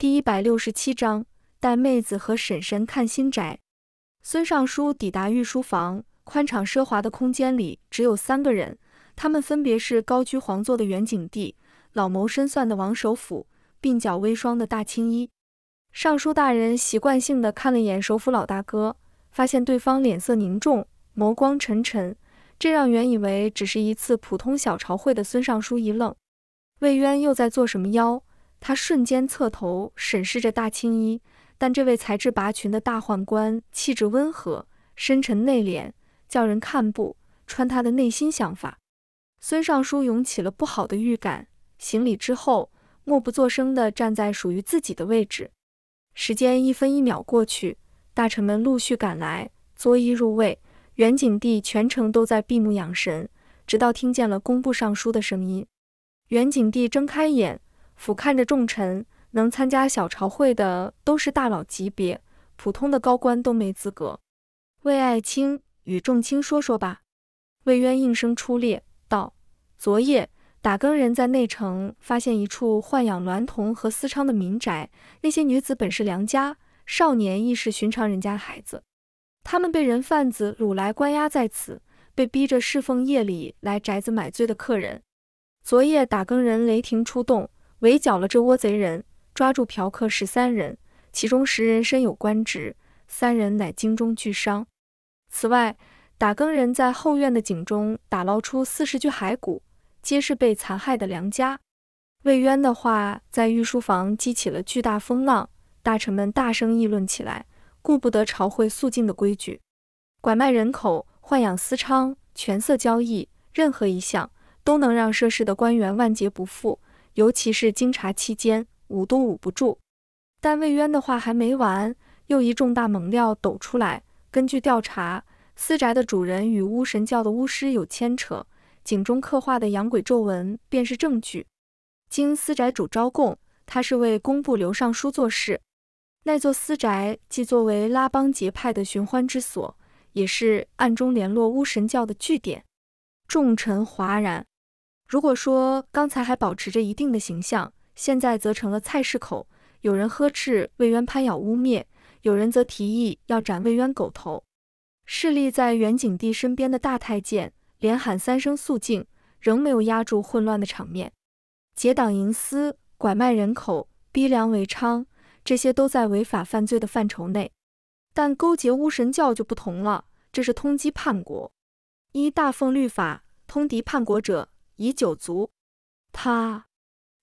第一百六十七章带妹子和婶婶看新宅。孙尚书抵达御书房，宽敞奢华的空间里只有三个人，他们分别是高居皇座的袁景帝、老谋深算的王首府，鬓角微霜的大青衣。尚书大人习惯性的看了眼首府老大哥，发现对方脸色凝重，眸光沉沉，这让原以为只是一次普通小朝会的孙尚书一愣：魏渊又在做什么妖？他瞬间侧头审视着大青衣，但这位才智拔群的大宦官气质温和、深沉内敛，叫人看不穿他的内心想法。孙尚书涌起了不好的预感，行礼之后，默不作声地站在属于自己的位置。时间一分一秒过去，大臣们陆续赶来，作揖入位。袁景帝全程都在闭目养神，直到听见了工部尚书的声音，袁景帝睁开眼。俯瞰着众臣，能参加小朝会的都是大佬级别，普通的高官都没资格。魏爱卿与众卿说说吧。魏渊应声出列道：“昨夜打更人在内城发现一处豢养娈童和私娼的民宅，那些女子本是良家，少年亦是寻常人家孩子，他们被人贩子掳来关押在此，被逼着侍奉夜里来宅子买醉的客人。昨夜打更人雷霆出动。”围剿了这窝贼人，抓住嫖客十三人，其中十人身有官职，三人乃京中巨商。此外，打更人在后院的井中打捞出四十具骸骨，皆是被残害的良家。魏渊的话在御书房激起了巨大风浪，大臣们大声议论起来，顾不得朝会肃静的规矩。拐卖人口、豢养私娼、权色交易，任何一项都能让涉事的官员万劫不复。尤其是经查期间，捂都捂不住。但魏渊的话还没完，又一重大猛料抖出来。根据调查，私宅的主人与巫神教的巫师有牵扯，井中刻画的养鬼咒文便是证据。经私宅主招供，他是为工部刘尚书做事。那座私宅既作为拉帮结派的寻欢之所，也是暗中联络巫神教的据点。众臣哗然。如果说刚才还保持着一定的形象，现在则成了菜市口。有人呵斥魏渊攀咬污蔑，有人则提议要斩魏渊狗头。势力在元景帝身边的大太监连喊三声肃静，仍没有压住混乱的场面。结党营私、拐卖人口、逼良为娼，这些都在违法犯罪的范畴内。但勾结巫神教就不同了，这是通缉叛国。一大奉律法，通敌叛国者。以九族。他，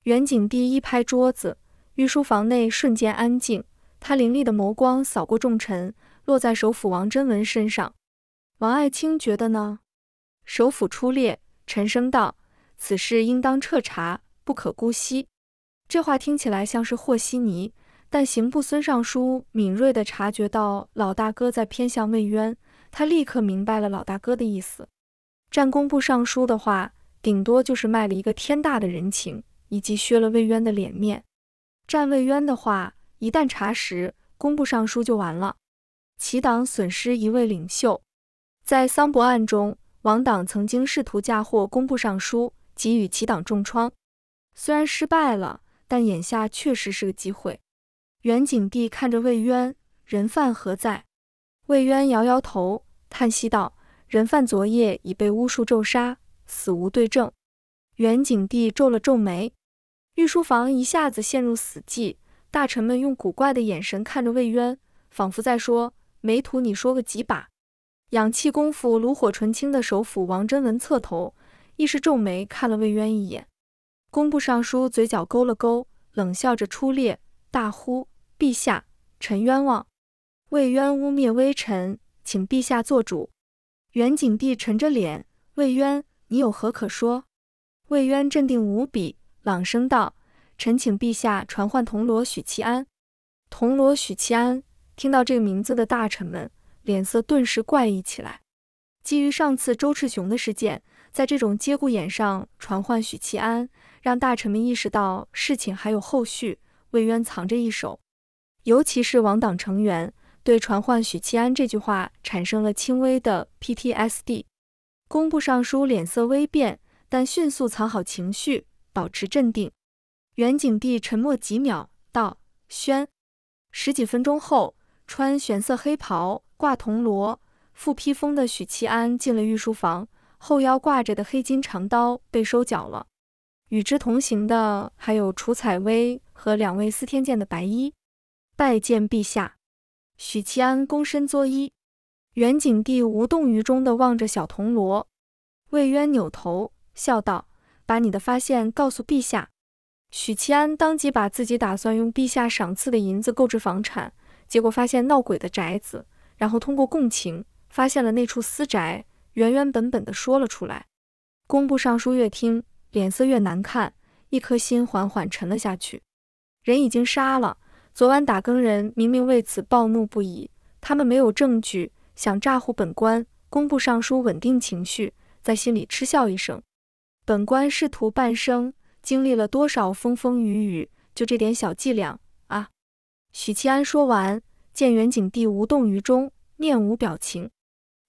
远景帝一拍桌子，御书房内瞬间安静。他凌厉的眸光扫过众臣，落在首辅王贞文身上。王爱卿觉得呢？首辅出列，沉声道：“此事应当彻查，不可姑息。”这话听起来像是和稀泥，但刑部孙尚书敏锐地察觉到老大哥在偏向魏渊，他立刻明白了老大哥的意思。战功部尚书的话。顶多就是卖了一个天大的人情，以及削了魏渊的脸面。战魏渊的话，一旦查实，工部尚书就完了，其党损失一位领袖。在桑博案中，王党曾经试图嫁祸工部尚书，给予其党重创。虽然失败了，但眼下确实是个机会。袁景帝看着魏渊，人犯何在？魏渊摇摇头，叹息道：“人犯昨夜已被巫术咒杀。”死无对证，袁景帝皱了皱眉，御书房一下子陷入死寂。大臣们用古怪的眼神看着魏渊，仿佛在说：“没图，你说个几把？”养气功夫炉火纯青的首辅王真文侧头，一时皱眉看了魏渊一眼。工部尚书嘴角勾了勾，冷笑着出列，大呼：“陛下，臣冤枉！魏渊污蔑微臣，请陛下做主！”袁景帝沉着脸，魏渊。你有何可说？魏渊镇定无比，朗声道：“臣请陛下传唤铜锣许七安。”铜锣许七安听到这个名字的大臣们脸色顿时怪异起来。基于上次周赤雄的事件，在这种节骨眼上传唤许七安，让大臣们意识到事情还有后续，魏渊藏着一手。尤其是王党成员对传唤许七安这句话产生了轻微的 PTSD。工部尚书脸色微变，但迅速藏好情绪，保持镇定。袁景帝沉默几秒，道：“宣。”十几分钟后，穿玄色黑袍、挂铜锣、负披风的许七安进了御书房，后腰挂着的黑金长刀被收缴了。与之同行的还有楚采薇和两位司天监的白衣。拜见陛下！许七安躬身作揖。元景帝无动于衷地望着小铜锣，魏渊扭头笑道：“把你的发现告诉陛下。”许其安当即把自己打算用陛下赏赐的银子购置房产，结果发现闹鬼的宅子，然后通过共情发现了那处私宅，原原本本地说了出来。工部尚书越听脸色越难看，一颗心缓缓沉了下去。人已经杀了，昨晚打更人明明为此暴怒不已，他们没有证据。想诈唬本官，工部尚书稳定情绪，在心里嗤笑一声。本官仕途半生，经历了多少风风雨雨，就这点小伎俩啊！许七安说完，见袁景帝无动于衷，面无表情，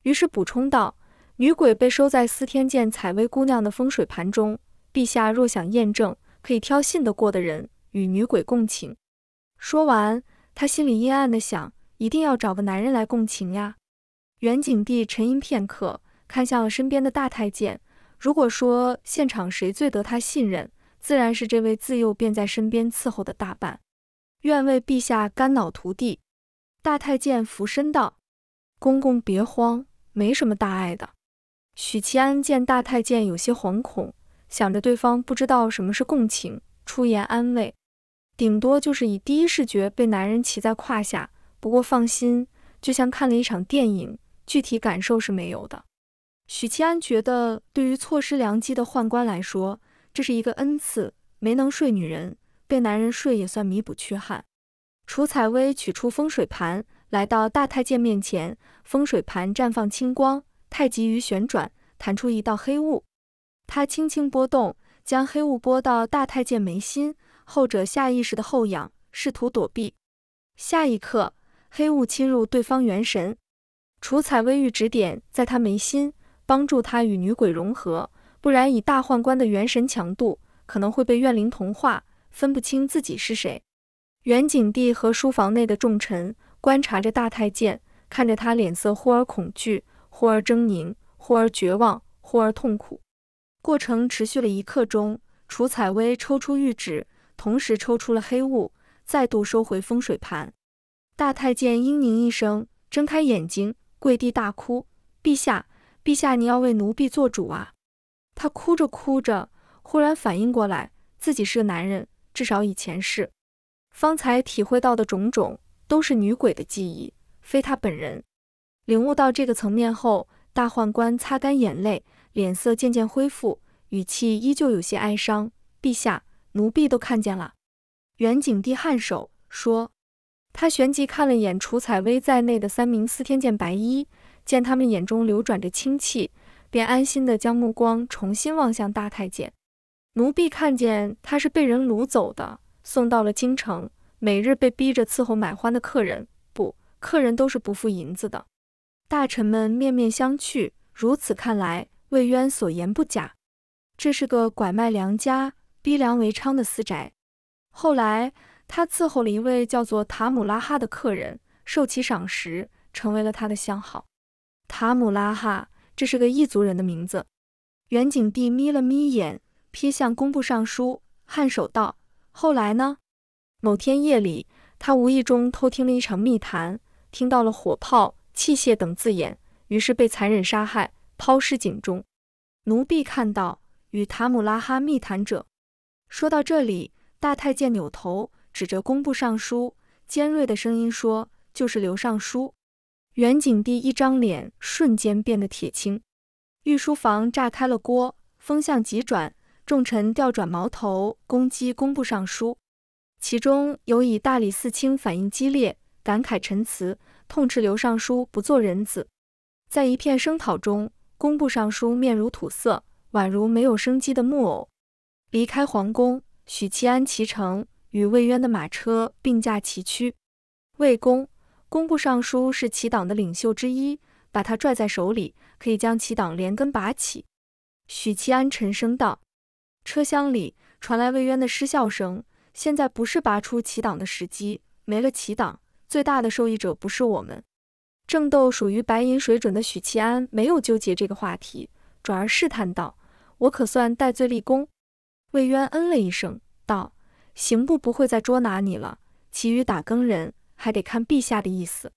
于是补充道：“女鬼被收在司天监采薇姑娘的风水盘中，陛下若想验证，可以挑信得过的人与女鬼共情。”说完，他心里阴暗的想：一定要找个男人来共情呀！元景帝沉吟片刻，看向了身边的大太监。如果说现场谁最得他信任，自然是这位自幼便在身边伺候的大半。愿为陛下肝脑涂地。大太监俯身道：“公公别慌，没什么大碍的。”许七安见大太监有些惶恐，想着对方不知道什么是共情，出言安慰：“顶多就是以第一视觉被男人骑在胯下，不过放心，就像看了一场电影。”具体感受是没有的。许七安觉得，对于错失良机的宦官来说，这是一个恩赐。没能睡女人，被男人睡也算弥补缺憾。楚采薇取出风水盘，来到大太监面前，风水盘绽放青光，太极鱼旋转，弹出一道黑雾。她轻轻拨动，将黑雾拨到大太监眉心，后者下意识的后仰，试图躲避。下一刻，黑雾侵入对方元神。楚采薇玉指点在他眉心，帮助他与女鬼融合，不然以大宦官的元神强度，可能会被怨灵同化，分不清自己是谁。元景帝和书房内的众臣观察着大太监，看着他脸色忽而恐惧，忽而狰狞，忽而绝望，忽而痛苦。过程持续了一刻钟，楚采薇抽出玉指，同时抽出了黑雾，再度收回风水盘。大太监嘤咛一声，睁开眼睛。跪地大哭：“陛下，陛下，你要为奴婢做主啊！”他哭着哭着，忽然反应过来，自己是个男人，至少以前是。方才体会到的种种，都是女鬼的记忆，非他本人。领悟到这个层面后，大宦官擦干眼泪，脸色渐渐恢复，语气依旧有些哀伤：“陛下，奴婢都看见了。”元景帝颔首说。他旋即看了眼楚采薇在内的三名司天监白衣，见他们眼中流转着清气，便安心地将目光重新望向大太监。奴婢看见他是被人掳走的，送到了京城，每日被逼着伺候买欢的客人，不，客人都是不付银子的。大臣们面面相觑，如此看来，魏渊所言不假，这是个拐卖良家、逼良为娼的私宅。后来。他伺候了一位叫做塔姆拉哈的客人，受其赏识，成为了他的相好。塔姆拉哈，这是个异族人的名字。元景帝眯了眯眼，瞥向工部尚书，颔首道：“后来呢？”某天夜里，他无意中偷听了一场密谈，听到了火炮、器械等字眼，于是被残忍杀害，抛尸井中。奴婢看到与塔姆拉哈密谈者。说到这里，大太监扭头。指着工部尚书，尖锐的声音说：“就是刘尚书。”袁景帝一张脸瞬间变得铁青，御书房炸开了锅，风向急转，众臣调转矛头攻击工部尚书，其中有以大理寺卿反应激烈，感慨陈词，痛斥刘尚书不做人子。在一片声讨中，工部尚书面如土色，宛如没有生机的木偶。离开皇宫，许七安启程。与魏渊的马车并驾齐驱，魏公，工部尚书是齐党的领袖之一，把他拽在手里，可以将齐党连根拔起。许七安沉声道。车厢里传来魏渊的失笑声。现在不是拔出齐党的时机，没了齐党，最大的受益者不是我们。正斗属于白银水准的许七安没有纠结这个话题，转而试探道：“我可算戴罪立功。”魏渊嗯了一声，道。刑部不会再捉拿你了，其余打更人还得看陛下的意思。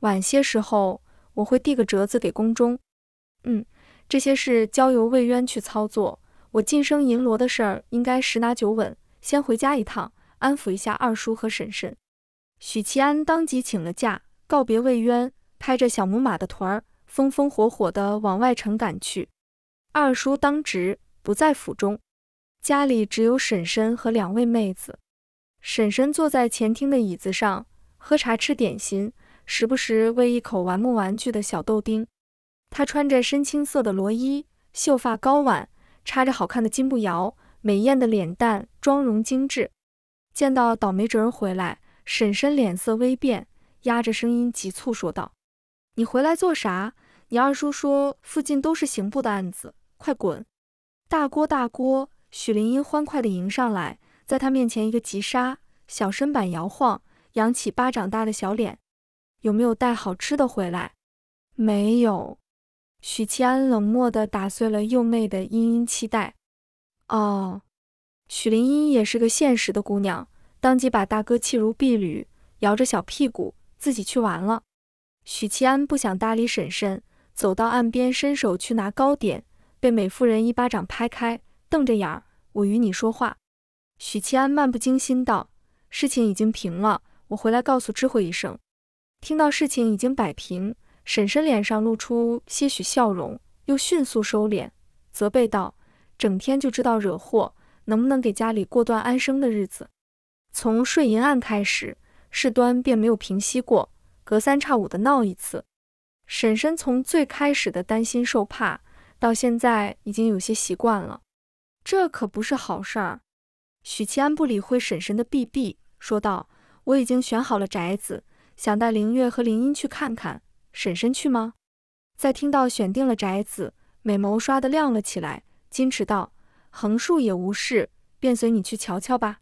晚些时候我会递个折子给宫中。嗯，这些事交由魏渊去操作。我晋升银罗的事儿应该十拿九稳。先回家一趟，安抚一下二叔和婶婶。许其安当即请了假，告别魏渊，拍着小母马的团儿，风风火火地往外城赶去。二叔当值，不在府中。家里只有婶婶和两位妹子。婶婶坐在前厅的椅子上喝茶吃点心，时不时喂一口玩木玩具的小豆丁。她穿着深青色的罗衣，秀发高挽，插着好看的金步摇，美艳的脸蛋妆容精致。见到倒霉侄儿回来，婶婶脸色微变，压着声音急促说道：“你回来做啥？你二叔说附近都是刑部的案子，快滚！”大锅大锅。许灵英欢快地迎上来，在他面前一个急刹，小身板摇晃，扬起巴掌大的小脸，有没有带好吃的回来？没有。许七安冷漠地打碎了幼妹的殷殷期待。哦，许灵英也是个现实的姑娘，当即把大哥气如敝履，摇着小屁股自己去玩了。许七安不想搭理婶婶，走到岸边伸手去拿糕点，被美妇人一巴掌拍开。瞪着眼儿，我与你说话。”许七安漫不经心道，“事情已经平了，我回来告诉知慧一声。”听到事情已经摆平，婶婶脸上露出些许笑容，又迅速收敛，责备道：“整天就知道惹祸，能不能给家里过段安生的日子？”从睡银案开始，事端便没有平息过，隔三差五的闹一次。婶婶从最开始的担心受怕，到现在已经有些习惯了。这可不是好事儿。许七安不理会婶婶的避避，说道：“我已经选好了宅子，想带灵月和林音去看看。婶婶去吗？”在听到选定了宅子，美眸刷的亮了起来，矜持道：“横竖也无事，便随你去瞧瞧吧。”